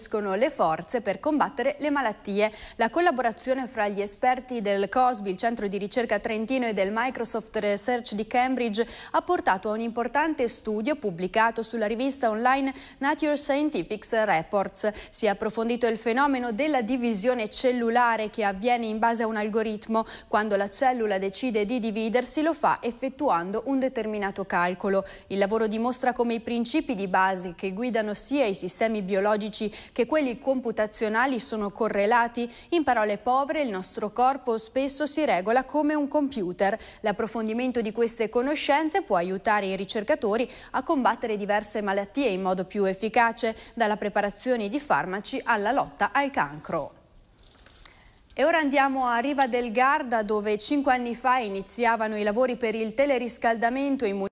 uniscono le forze per combattere le malattie. La collaborazione fra gli esperti del COSBI, il centro di ricerca trentino e del Microsoft Research di Cambridge ha portato a un importante studio pubblicato sulla rivista online Nature Scientifics Reports. Si è approfondito il fenomeno della divisione cellulare che avviene in base a un algoritmo. Quando la cellula decide di dividersi lo fa effettuando un determinato calcolo. Il lavoro dimostra come i principi di base che guidano sia i sistemi biologici che quelli computazionali sono correlati? In parole povere, il nostro corpo spesso si regola come un computer. L'approfondimento di queste conoscenze può aiutare i ricercatori a combattere diverse malattie in modo più efficace, dalla preparazione di farmaci alla lotta al cancro. E ora andiamo a Riva del Garda dove cinque anni fa iniziavano i lavori per il teleriscaldamento in